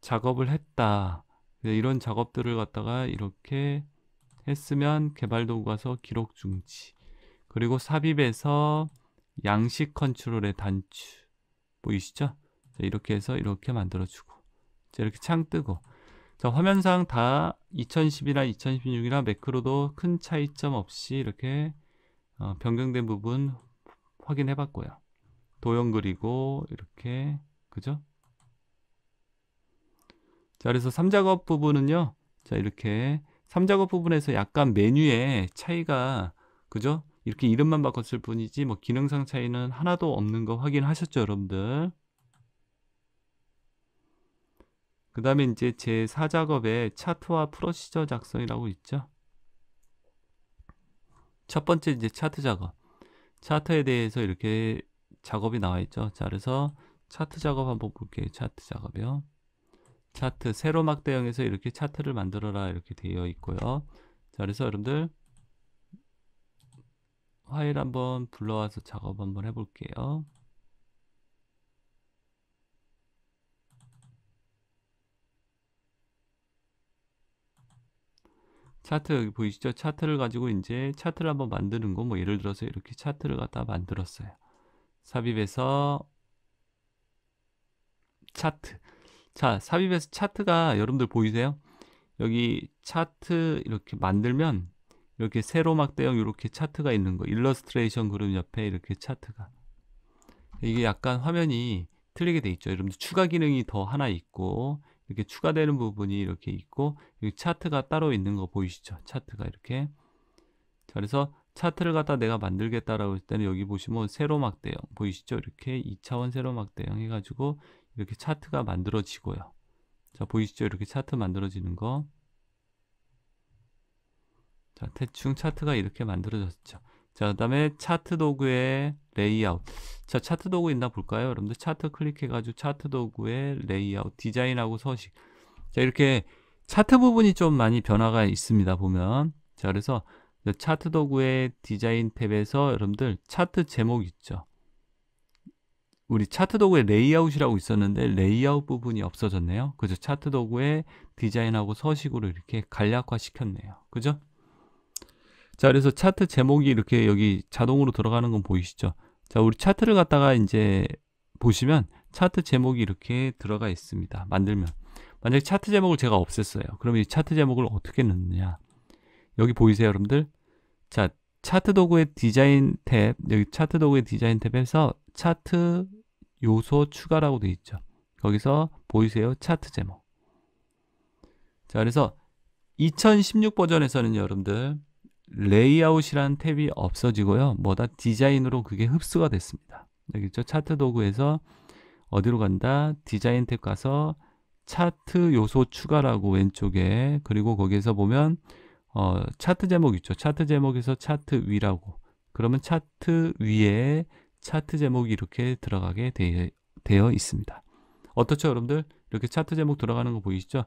[SPEAKER 1] 작업을 했다. 이런 작업들을 갖다가 이렇게 했으면 개발도구 가서 기록 중지. 그리고 삽입에서 양식 컨트롤의 단추. 보이시죠? 이렇게 해서 이렇게 만들어주고. 이렇게 창 뜨고. 자, 화면상 다2 0 1 0이나2 0 1 6이나 매크로도 큰 차이점 없이 이렇게 어, 변경된 부분 확인해 봤고요. 도형 그리고 이렇게 그죠? 자, 그래서 3작업 부분은요. 자, 이렇게 3작업 부분에서 약간 메뉴의 차이가 그죠? 이렇게 이름만 바꿨을 뿐이지 뭐 기능상 차이는 하나도 없는 거 확인하셨죠, 여러분들? 그 다음에 이제 제 4작업에 차트와 프로시저 작성이라고 있죠. 첫 번째 이제 차트 작업. 차트에 대해서 이렇게 작업이 나와 있죠. 자, 그래서 차트 작업 한번 볼게요. 차트 작업이요. 차트 세로막 대형에서 이렇게 차트를 만들어라 이렇게 되어 있고요. 자, 그래서 여러분들 화일 한번 불러와서 작업 한번 해볼게요. 차트 여기 보이시죠? 차트를 가지고 이제 차트를 한번 만드는 거뭐 예를 들어서 이렇게 차트를 갖다 만들었어요. 삽입에서 차트 자, 삽입에서 차트가 여러분들 보이세요? 여기 차트 이렇게 만들면 이렇게 세로막 대형 이렇게 차트가 있는 거 일러스트레이션 그룹 옆에 이렇게 차트가 이게 약간 화면이 틀리게 돼 있죠 여러분들 추가 기능이 더 하나 있고 이렇게 추가되는 부분이 이렇게 있고 여기 차트가 따로 있는 거 보이시죠 차트가 이렇게 자 그래서 차트를 갖다 내가 만들겠다라고 했을 때는 여기 보시면 세로막 대형 보이시죠 이렇게 2차원 세로막 대형 해가지고 이렇게 차트가 만들어지고요. 자, 보이시죠? 이렇게 차트 만들어지는 거. 자, 대충 차트가 이렇게 만들어졌죠. 자, 그 다음에 차트 도구의 레이아웃. 자, 차트 도구 있나 볼까요? 여러분들 차트 클릭해가지고 차트 도구의 레이아웃, 디자인하고 서식. 자, 이렇게 차트 부분이 좀 많이 변화가 있습니다, 보면. 자, 그래서 차트 도구의 디자인 탭에서 여러분들 차트 제목 있죠. 우리 차트 도구의 레이아웃이라고 있었는데 레이아웃 부분이 없어졌네요. 그죠? 차트 도구의 디자인하고 서식으로 이렇게 간략화 시켰네요. 그죠? 자, 그래서 차트 제목이 이렇게 여기 자동으로 들어가는 건 보이시죠? 자, 우리 차트를 갖다가 이제 보시면 차트 제목이 이렇게 들어가 있습니다. 만들면 만약에 차트 제목을 제가 없앴어요. 그러면이 차트 제목을 어떻게 넣느냐? 여기 보이세요, 여러분들? 자, 차트 도구의 디자인 탭, 여기 차트 도구의 디자인 탭에서 차트 요소 추가라고 되어 있죠. 거기서 보이세요? 차트 제목. 자, 그래서 2016 버전에서는 여러분들 레이아웃이라는 탭이 없어지고요. 뭐다 디자인으로 그게 흡수가 됐습니다. 여기 있죠? 차트 도구에서 어디로 간다? 디자인 탭 가서 차트 요소 추가라고 왼쪽에 그리고 거기에서 보면 어, 차트 제목 있죠. 차트 제목에서 차트 위라고 그러면 차트 위에 차트 제목이 이렇게 들어가게 되, 어 있습니다. 어떻죠 여러분들? 이렇게 차트 제목 들어가는 거 보이시죠? 자,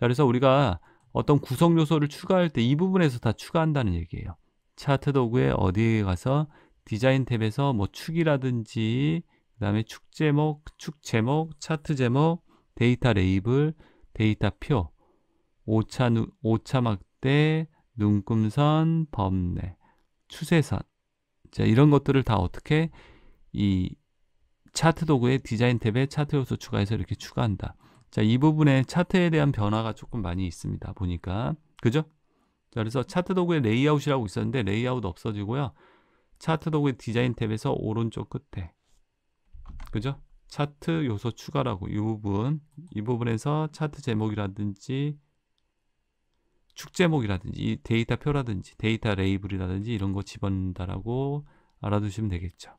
[SPEAKER 1] 그래서 우리가 어떤 구성 요소를 추가할 때 이 부분에서 다 추가한다는 얘기예요. 차트 도구에 어디에 가서 디자인 탭에서 뭐 축이라든지 그 다음에 축 제목, 축 제목, 차트 제목, 데이터 레이블, 데이터 표, 오차, 누, 오차 막대, 눈금선, 범례, 추세선 자, 이런 것들을 다 어떻게 이 차트 도구의 디자인 탭에 차트 요소 추가해서 이렇게 추가한다. 자, 이 부분에 차트에 대한 변화가 조금 많이 있습니다. 보니까. 그죠? 자, 그래서 차트 도구의 레이아웃이라고 있었는데 레이아웃 없어지고요. 차트 도구의 디자인 탭에서 오른쪽 끝에. 그죠? 차트 요소 추가라고 이 부분 이 부분에서 차트 제목이라든지 축 제목이라든지 데이터표라든지 데이터 레이블이라든지 이런 거 집어넣는다라고 알아두시면 되겠죠.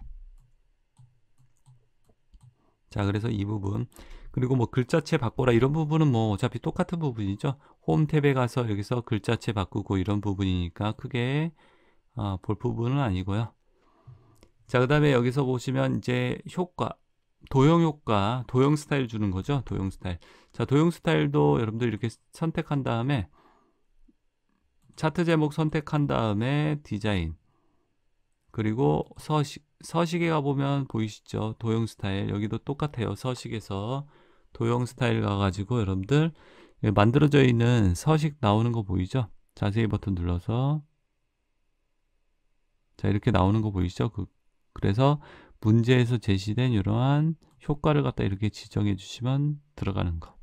[SPEAKER 1] 자, 그래서 이 부분. 그리고 뭐 글자체 바꿔라 이런 부분은 뭐 어차피 똑같은 부분이죠. 홈 탭에 가서 여기서 글자체 바꾸고 이런 부분이니까 크게 아, 볼 부분은 아니고요. 자, 그 다음에 여기서 보시면 이제 효과, 도형 효과, 도형 스타일 주는 거죠. 도형 스타일. 자, 도형 스타일도 여러분들 이렇게 선택한 다음에 차트 제목 선택한 다음에 디자인 그리고 서식 서식에 가보면 보이시죠? 도형 스타일 여기도 똑같아요. 서식에서 도형 스타일 가가지고 여러분들 예, 만들어져 있는 서식 나오는 거 보이죠? 자세히 버튼 눌러서 자 이렇게 나오는 거 보이시죠? 그, 그래서 문제에서 제시된 이러한 효과를 갖다 이렇게 지정해 주시면 들어가는 거.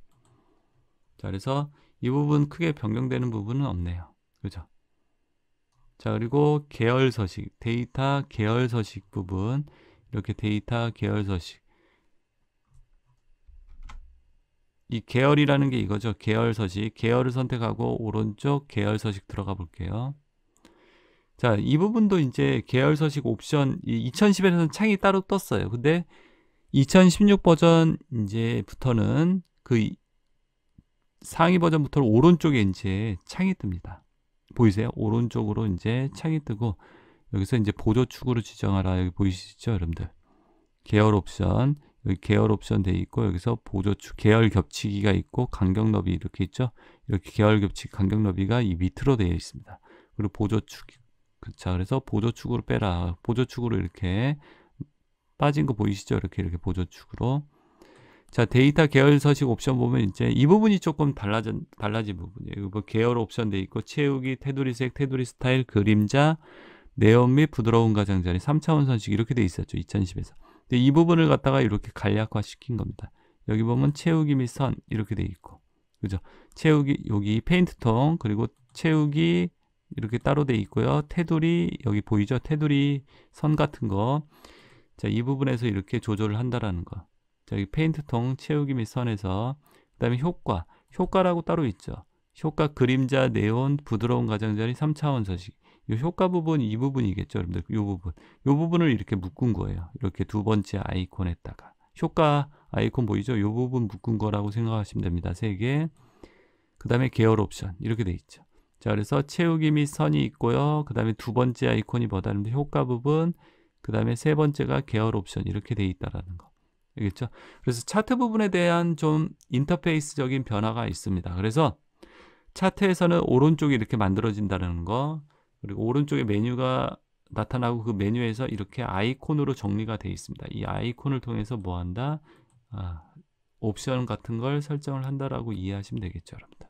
[SPEAKER 1] 자 그래서 이 부분 크게 변경되는 부분은 없네요. 그죠? 자, 그리고 계열 서식, 데이터 계열 서식 부분 이렇게 데이터 계열 서식 이 계열이라는 게 이거죠. 계열 서식, 계열을 선택하고 오른쪽 계열 서식 들어가 볼게요. 자, 이 부분도 이제 계열 서식 옵션 2010에서는 창이 따로 떴어요. 근데 2016 버전 이제부터는 그 상위 버전부터 오른쪽에 이제 창이 뜹니다. 보이세요? 오른쪽으로 이제 창이 뜨고 여기서 이제 보조축으로 지정하라 여기 보이시죠 여러분들 계열 옵션 여기 계열 옵션 돼 있고 여기서 보조축 계열 겹치기가 있고 간격 너비 이렇게 있죠 이렇게 계열 겹치기 간격 너비가 이 밑으로 되어 있습니다 그리고 보조축 그자 그래서 보조축으로 빼라 보조축으로 이렇게 빠진 거 보이시죠 이렇게 이렇게 보조축으로 자 데이터 계열 서식 옵션 보면 이제 이 부분이 조금 달라진 달라진 부분이에요. 뭐 계열 옵션 돼 있고 채우기, 테두리색, 테두리 스타일, 그림자, 내연 및 부드러운 가장자리 3차원 서식 이렇게 돼 있었죠 2010에서. 근데 이 부분을 갖다가 이렇게 간략화 시킨 겁니다. 여기 보면 채우기 및 선 이렇게 돼 있고 그죠? 채우기 여기 페인트통 그리고 채우기 이렇게 따로 돼 있고요. 테두리 여기 보이죠? 테두리 선 같은 거. 자, 이 부분에서 이렇게 조절을 한다라는 거. 저기 페인트통 채우기 및 선에서 그 다음에 효과 효과라고 따로 있죠 효과 그림자 네온 부드러운 가장자리 3차원 서식 이 효과 부분 이 부분이겠죠 여러분들 이 부분 이 부분을 이렇게 묶은 거예요 이렇게 두 번째 아이콘에다가 효과 아이콘 보이죠 이 부분 묶은 거라고 생각하시면 됩니다 세개그 다음에 계열 옵션 이렇게 돼 있죠 자 그래서 채우기 및 선이 있고요 그 다음에 두 번째 아이콘이 뭐다 하는데 효과 부분 그 다음에 세 번째가 계열 옵션 이렇게 돼 있다라는 거 알겠죠? 그래서 차트 부분에 대한 좀 인터페이스적인 변화가 있습니다. 그래서 차트에서는 오른쪽이 이렇게 만들어진다는 거 그리고 오른쪽에 메뉴가 나타나고 그 메뉴에서 이렇게 아이콘으로 정리가 되어 있습니다. 이 아이콘을 통해서 뭐 한다? 아, 옵션 같은 걸 설정을 한다라고 이해하시면 되겠죠, 여러분들.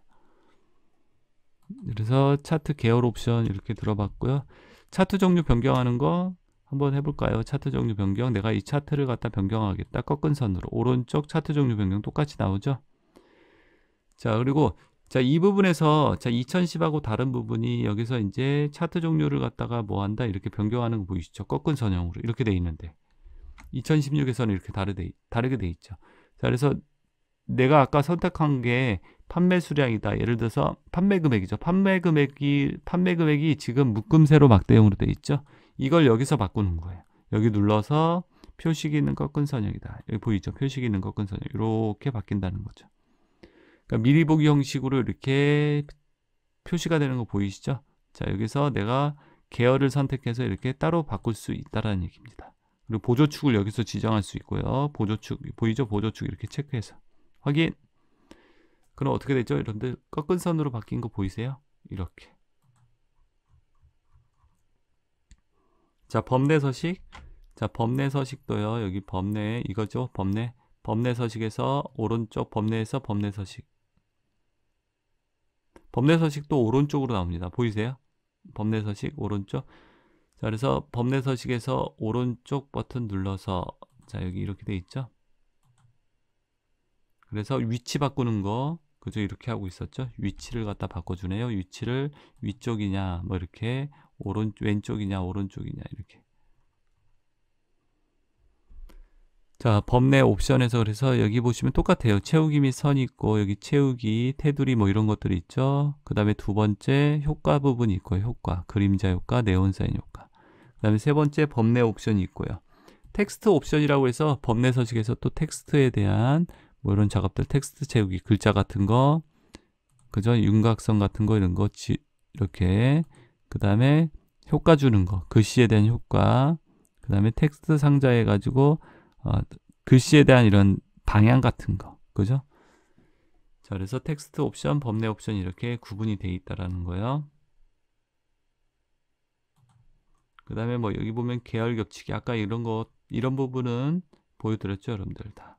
[SPEAKER 1] 그래서 차트 계열 옵션 이렇게 들어봤고요. 차트 종류 변경하는 거 한번 해볼까요? 차트 종류 변경 내가 이 차트를 갖다 변경하겠다 꺾은 선으로 오른쪽 차트 종류 변경 똑같이 나오죠 자 그리고 자 이 부분에서 자 2010하고 다른 부분이 여기서 이제 차트 종류를 갖다가 뭐 한다 이렇게 변경하는 거 보이시죠 꺾은 선형으로 이렇게 돼 있는데 2016에서는 이렇게 다르게, 다르게 돼 있죠 자 그래서 내가 아까 선택한 게 판매 수량이다. 예를 들어서 판매 금액이죠. 판매 금액이 판매 금액이 지금 묶음세로 막대형으로돼 있죠. 이걸 여기서 바꾸는 거예요. 여기 눌러서 표시 기능 꺾은 선형이다. 여기 보이죠? 표시 기능 꺾은 선형. 이렇게 바뀐다는 거죠. 그러니까 미리 보기 형식으로 이렇게 표시가 되는 거 보이시죠? 자, 여기서 내가 계열을 선택해서 이렇게 따로 바꿀 수 있다라는 얘기입니다. 그리고 보조축을 여기서 지정할 수 있고요. 보조축 보이죠? 보조축 이렇게 체크해서 확인. 그럼 어떻게 되죠? 이런데 꺾은 선으로 바뀐 거 보이세요? 이렇게. 자, 범내 서식. 자, 범내 서식도요. 여기 범내 이거죠. 범내범내 서식에서 오른쪽 범내에서범내 서식. 범내 서식도 오른쪽으로 나옵니다. 보이세요? 범내 서식 오른쪽. 자, 그래서 범내 서식에서 오른쪽 버튼 눌러서 자, 여기 이렇게 돼 있죠? 그래서 위치 바꾸는 거 그죠? 이렇게 하고 있었죠? 위치를 갖다 바꿔 주네요. 위치를 위쪽이냐 뭐 이렇게 오른 왼쪽이냐 오른쪽이냐 이렇게 자범내 옵션에서 그래서 여기 보시면 똑같아요 채우기 및선 있고 여기 채우기 테두리 뭐 이런 것들이 있죠 그 다음에 두 번째 효과 부분이 있고요 효과 그림자 효과 네온사인 효과 그 다음에 세 번째 범내 옵션이 있고요 텍스트 옵션이라고 해서 범내 서식에서 또 텍스트에 대한 뭐 이런 작업들 텍스트 채우기 글자 같은 거 그죠 윤곽선 같은 거 이런 거 지, 이렇게 그 다음에 효과 주는 거, 글씨에 대한 효과, 그 다음에 텍스트 상자 해가지고 어, 글씨에 대한 이런 방향 같은 거, 그죠? 자, 그래서 텍스트 옵션, 범례 옵션 이렇게 구분이 돼 있다라는 거예요. 그 다음에 뭐 여기 보면 계열 겹치기 아까 이런 거 이런 부분은 보여드렸죠 여러분들 다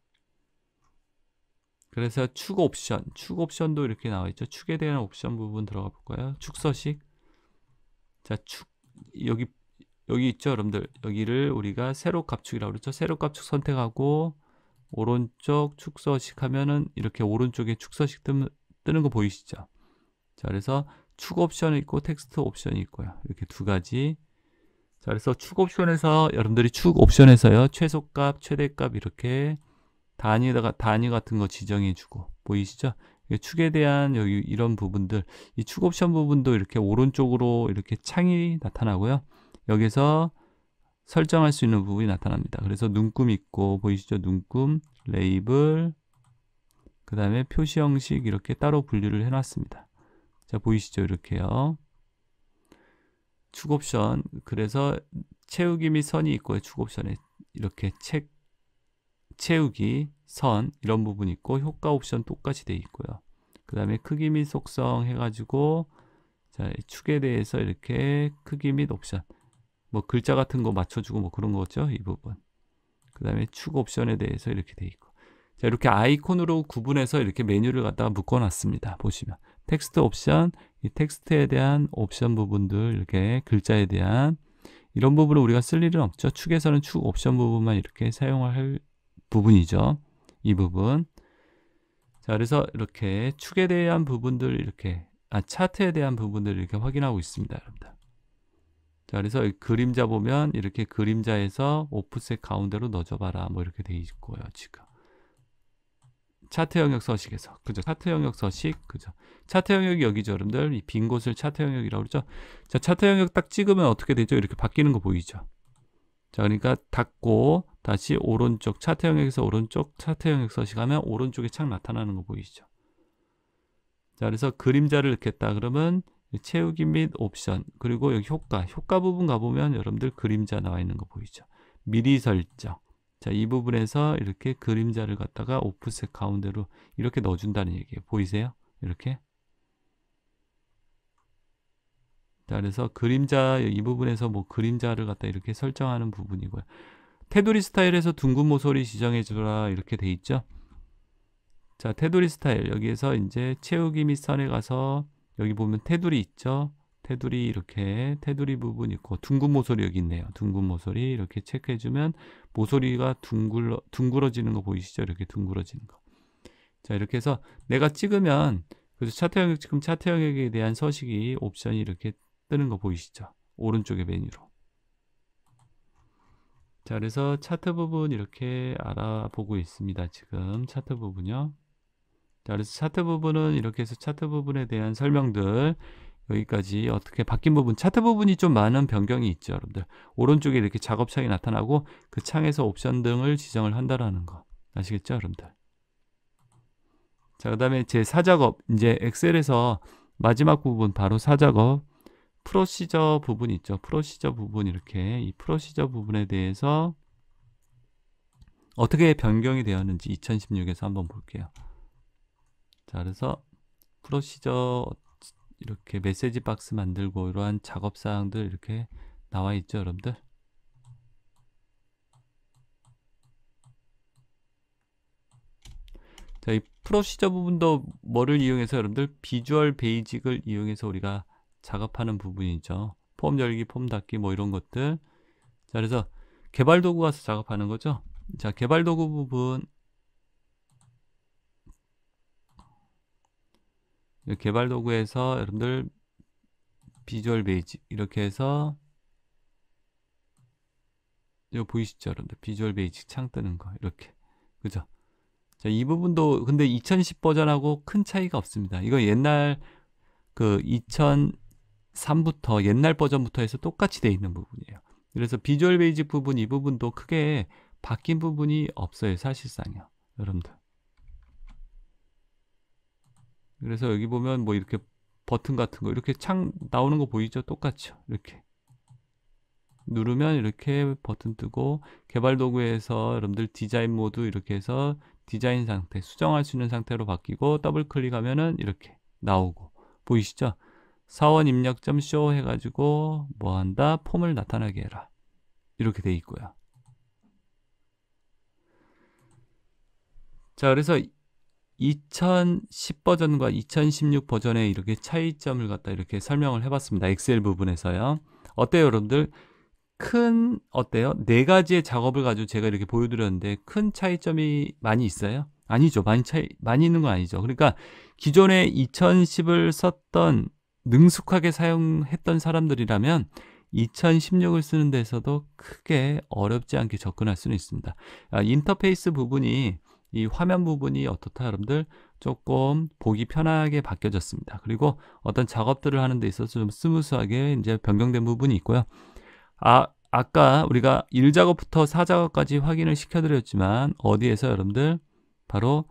[SPEAKER 1] 그래서 축 옵션 축 옵션도 이렇게 나와 있죠 축에 대한 옵션 부분 들어가 볼까요 축서식 자, 축 여기 여기 있죠, 여러분들. 여기를 우리가 세로 값축이라고 그랬죠. 세로 값축 선택하고 오른쪽 축서식 하면은 이렇게 오른쪽에 축서식 뜨는, 뜨는 거 보이시죠? 자, 그래서 축 옵션이 있고 텍스트 옵션이 있고요. 이렇게 두 가지. 자, 그래서 축 옵션에서 여러분들이 축 옵션에서요. 최소값, 최대값 이렇게 단위다가 단위 같은 거 지정해 주고 보이시죠? 축에 대한 여기 이런 부분들 이 축 옵션 부분도 이렇게 오른쪽으로 이렇게 창이 나타나고요 여기서 설정할 수 있는 부분이 나타납니다 그래서 눈금 있고 보이시죠 눈금 레이블 그 다음에 표시 형식 이렇게 따로 분류를 해놨습니다 자 보이시죠 이렇게요 축 옵션 그래서 채우기 및 선이 있고요 축 옵션에 이렇게 책 채우기 선 이런 부분 있고 효과 옵션 똑같이 돼 있고요. 그 다음에 크기 및 속성 해가지고 자, 축에 대해서 이렇게 크기 및 옵션 뭐 글자 같은 거 맞춰주고 뭐 그런 거죠 이 부분 그 다음에 축 옵션에 대해서 이렇게 돼 있고 자 이렇게 아이콘으로 구분해서 이렇게 메뉴를 갖다가 묶어 놨습니다 보시면 텍스트 옵션 이 텍스트에 대한 옵션 부분들 이렇게 글자에 대한 이런 부분을 우리가 쓸 일은 없죠 축에서는 축 옵션 부분만 이렇게 사용할 부분이죠 이 부분. 자, 그래서 이렇게 축에 대한 부분들 이렇게 아, 차트에 대한 부분들을 이렇게 확인하고 있습니다, 여러분들. 자, 그래서 그림자 보면 이렇게 그림자에서 오프셋 가운데로 넣어줘봐라. 뭐 이렇게 돼 있고요, 지금. 차트 영역 서식에서. 그죠? 차트 영역 서식. 그죠? 차트 영역이 여기죠, 여러분들. 이 빈 곳을 차트 영역이라고 그러죠? 자, 차트 영역 딱 찍으면 어떻게 되죠? 이렇게 바뀌는 거 보이죠? 자, 그러니까 닫고 다시 오른쪽 차트 영역에서 오른쪽 차트 영역 서식하면 오른쪽에 창 나타나는 거 보이시죠? 자, 그래서 그림자를 넣겠다 그러면 채우기 및 옵션 그리고 여기 효과 효과 부분 가보면 여러분들 그림자 나와 있는 거 보이죠? 미리 설정 자, 이 부분에서 이렇게 그림자를 갖다가 오프셋 가운데로 이렇게 넣어준다는 얘기예요. 보이세요? 이렇게 자, 그래서 그림자 이 부분에서 뭐 그림자를 갖다 이렇게 설정하는 부분이고요. 테두리 스타일에서 둥근 모서리 지정해주라 이렇게 돼 있죠. 자 테두리 스타일 여기에서 이제 채우기 및 선에 가서 여기 보면 테두리 있죠. 테두리 이렇게 테두리 부분 있고 둥근 모서리 여기 있네요. 둥근 모서리 이렇게 체크해주면 모서리가 둥글러, 둥그러지는 거 보이시죠? 이렇게 둥그러지는 거. 자 이렇게 해서 내가 찍으면 그래서 차트 영역 지금 차트 영역에 대한 서식이 옵션이 이렇게 뜨는 거 보이시죠? 오른쪽에 메뉴로. 자, 그래서 차트 부분 이렇게 알아보고 있습니다. 지금 차트 부분요. 자, 그래서 차트 부분은 이렇게 해서 차트 부분에 대한 설명들 여기까지 어떻게 바뀐 부분 차트 부분이 좀 많은 변경이 있죠, 여러분들. 오른쪽에 이렇게 작업 창이 나타나고 그 창에서 옵션 등을 지정을 한다라는 거 아시겠죠, 여러분들? 자, 그다음에 제4작업 이제 엑셀에서 마지막 부분 바로 4작업 프로시저 부분 있죠. 프로시저 부분 이렇게 이 프로시저 부분에 대해서 어떻게 변경이 되었는지 2016에서 한번 볼게요. 자, 그래서 프로시저 이렇게 메시지 박스 만들고 이러한 작업 사항들 이렇게 나와 있죠, 여러분들. 자, 이 프로시저 부분도 뭐를 이용해서 여러분들 비주얼 베이직을 이용해서 우리가 작업하는 부분이죠. 폼 열기, 폼 닫기 뭐 이런 것들. 자, 그래서 개발 도구 가서 작업하는 거죠. 자, 개발 도구 부분 개발 도구에서 여러분들 비주얼 베이직 이렇게 해서 이거 보이시죠 여러분들 비주얼 베이직 창 뜨는 거 이렇게 그죠 자이 부분도 근데 2010 버전하고 큰 차이가 없습니다 이거 옛날 그2000 3부터 옛날 버전부터 해서 똑같이 돼 있는 부분이에요. 그래서 비주얼 베이직 부분 이 부분도 크게 바뀐 부분이 없어요. 사실상요. 여러분들. 그래서 여기 보면 뭐 이렇게 버튼 같은 거 이렇게 창 나오는 거 보이죠? 똑같죠. 이렇게 누르면 이렇게 버튼 뜨고 개발 도구에서 여러분들 디자인 모드 이렇게 해서 디자인 상태 수정할 수 있는 상태로 바뀌고 더블 클릭하면은 이렇게 나오고 보이시죠? 사원 입력점 쇼 해가지고 뭐 한다? 폼을 나타나게 해라. 이렇게 돼 있고요. 자, 그래서 2010 버전과 2016 버전의 이렇게 차이점을 갖다 이렇게 설명을 해봤습니다. 엑셀 부분에서요. 어때요, 여러분들? 큰 어때요? 네 가지의 작업을 가지고 제가 이렇게 보여드렸는데 큰 차이점이 많이 있어요? 아니죠. 많이 차이 많이 있는 건 아니죠. 그러니까 기존에 2010을 썼던 능숙하게 사용했던 사람들이라면 2016을 쓰는 데서도 크게 어렵지 않게 접근할 수는 있습니다. 아, 인터페이스 부분이 이 화면 부분이 어떻다 여러분들 조금 보기 편하게 바뀌어졌습니다. 그리고 어떤 작업들을 하는 데 있어서 좀 스무스하게 이제 변경된 부분이 있고요. 아, 아까 우리가 1작업부터 4작업까지 확인을 시켜드렸지만 어디에서 여러분들 바로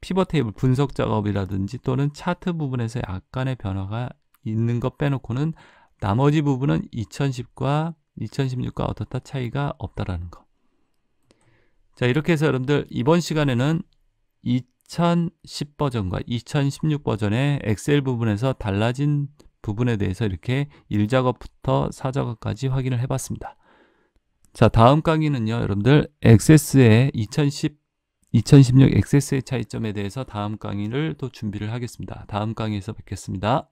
[SPEAKER 1] 피벗 테이블 분석 작업이라든지 또는 차트 부분에서 약간의 변화가 있는 것 빼놓고는 나머지 부분은 2010과 2016과 어떻다 차이가 없다라는 것. 자, 이렇게 해서 여러분들 이번 시간에는 2010 버전과 2016 버전의 엑셀 부분에서 달라진 부분에 대해서 이렇게 1작업부터 4작업까지 확인을 해봤습니다. 자, 다음 강의는요, 여러분들 세스의2010 2016세스의 차이점에 대해서 다음 강의를 또 준비를 하겠습니다. 다음 강의에서 뵙겠습니다.